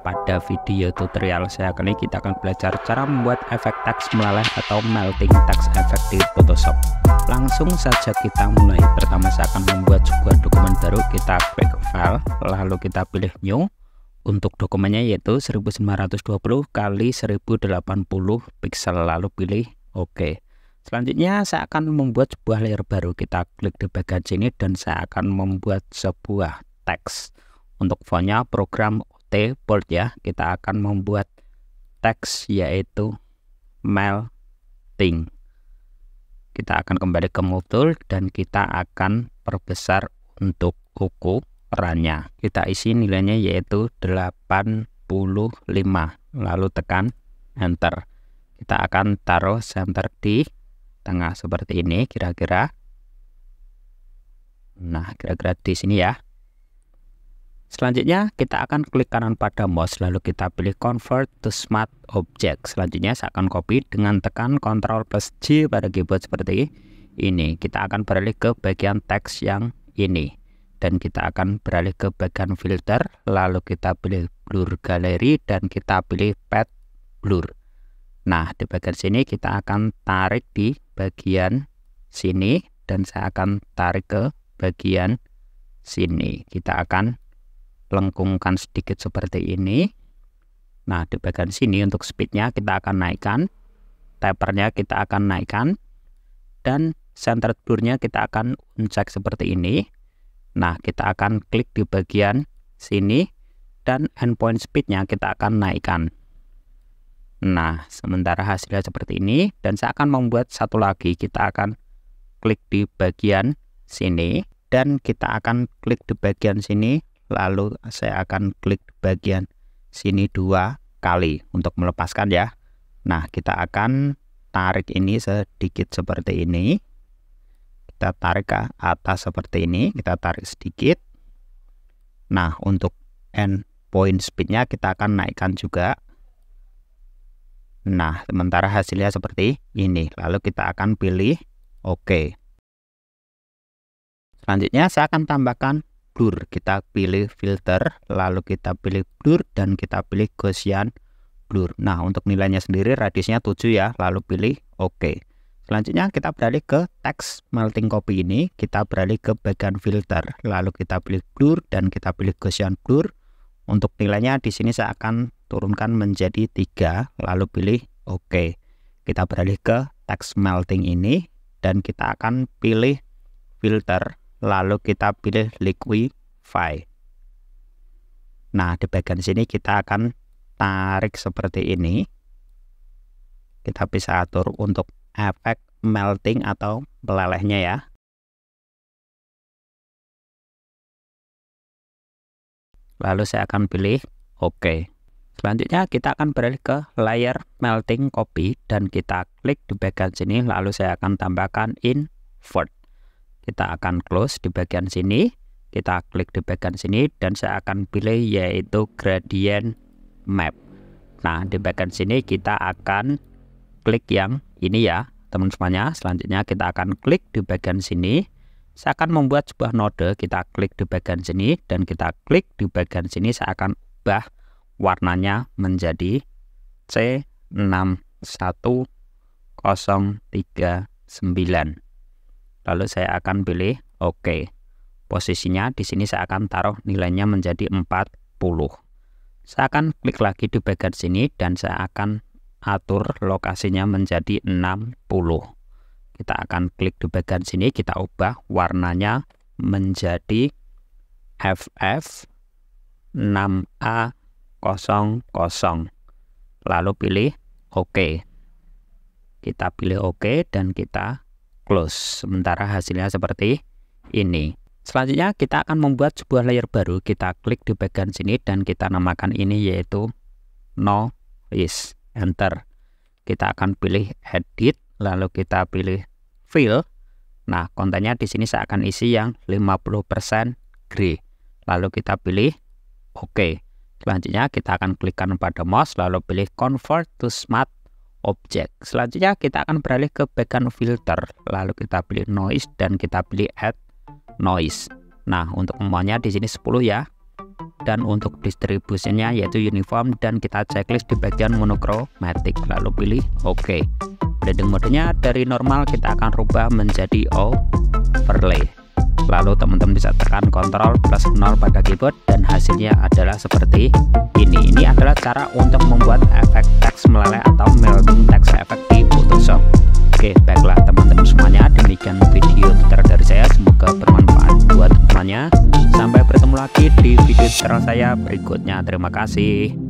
Pada video tutorial saya kali ini kita akan belajar cara membuat efek teks meleleh atau melting text effect di Photoshop. Langsung saja kita mulai. Pertama saya akan membuat sebuah dokumen baru. Kita klik file, lalu kita pilih new. Untuk dokumennya yaitu 1920 kali 1080 pixel lalu pilih OK. Selanjutnya saya akan membuat sebuah layer baru. Kita klik di bagian sini dan saya akan membuat sebuah teks. Untuk fontnya program T port ya kita akan membuat teks yaitu melting kita akan kembali ke modul dan kita akan perbesar untuk ukurannya kita isi nilainya yaitu 85 lalu tekan enter kita akan taruh center di tengah seperti ini kira-kira nah kira-kira di sini ya Selanjutnya, kita akan klik kanan pada mouse, lalu kita pilih Convert to Smart Object. Selanjutnya, saya akan copy dengan tekan Ctrl plus J pada keyboard seperti ini. Kita akan beralih ke bagian teks yang ini. Dan kita akan beralih ke bagian filter, lalu kita pilih Blur Gallery, dan kita pilih Path Blur. Nah, di bagian sini kita akan tarik di bagian sini, dan saya akan tarik ke bagian sini. Kita akan lengkungkan sedikit seperti ini nah di bagian sini untuk speednya kita akan naikkan tapernya kita akan naikkan dan center blurnya kita akan uncheck seperti ini nah kita akan klik di bagian sini dan endpoint speednya kita akan naikkan Nah, sementara hasilnya seperti ini dan saya akan membuat satu lagi. Kita akan klik di bagian sini dan kita akan klik di bagian sini lalu saya akan klik bagian sini dua kali untuk melepaskan ya Nah kita akan tarik ini sedikit seperti ini kita tarik ke atas seperti ini kita tarik sedikit nah untuk end point speednya kita akan naikkan juga nah sementara hasilnya seperti ini lalu kita akan pilih oke okay. selanjutnya saya akan tambahkan blur kita pilih filter lalu kita pilih blur dan kita pilih Gaussian blur nah untuk nilainya sendiri radiusnya 7 ya lalu pilih OK selanjutnya kita beralih ke text melting copy ini kita beralih ke bagian filter lalu kita pilih blur dan kita pilih Gaussian blur untuk nilainya di sini saya akan turunkan menjadi tiga lalu pilih OK kita beralih ke text melting ini dan kita akan pilih filter lalu kita pilih liquify nah di bagian sini kita akan tarik seperti ini kita bisa atur untuk efek melting atau melelehnya ya lalu saya akan pilih OK Selanjutnya kita akan beralih ke layer melting copy dan kita klik di bagian sini lalu saya akan tambahkan invert kita akan close di bagian sini kita klik di bagian sini dan saya akan pilih yaitu gradient map nah di bagian sini kita akan klik yang ini ya teman semuanya selanjutnya kita akan klik di bagian sini saya akan membuat sebuah node kita klik di bagian sini dan kita klik di bagian sini saya akan ubah warnanya menjadi C6103 Lalu saya akan pilih OK. Posisinya di sini saya akan taruh nilainya menjadi 40. Saya akan klik lagi di bagian sini dan saya akan atur lokasinya menjadi 60. Kita akan klik di bagian sini, kita ubah warnanya menjadi FF 6A00. Lalu pilih OK. Kita pilih OK dan kita close. Sementara hasilnya seperti ini. Selanjutnya kita akan membuat sebuah layer baru. Kita klik di bagian sini dan kita namakan ini yaitu no is Enter. Kita akan pilih edit, lalu kita pilih fill. Nah, kontennya di sini saya akan isi yang 50% gray. Lalu kita pilih OK. Selanjutnya kita akan klikkan pada mouse lalu pilih convert to smart objek. Selanjutnya kita akan beralih ke background filter. Lalu kita pilih noise dan kita pilih add noise. Nah, untuk umumnya di sini 10 ya. Dan untuk distribusinya yaitu uniform dan kita checklist di bagian monochromatic. Lalu pilih OK. Blending modenya dari normal kita akan rubah menjadi overlay. Lalu teman-teman bisa tekan kontrol plus 0 pada keyboard dan hasilnya adalah seperti ini. Ini adalah cara untuk membuat efek teks meleleh atau melting text effect di Photoshop. Oke, baiklah teman-teman semuanya, demikian video tutorial dari saya. Semoga bermanfaat buat semuanya. Sampai bertemu lagi di video tutorial saya berikutnya. Terima kasih.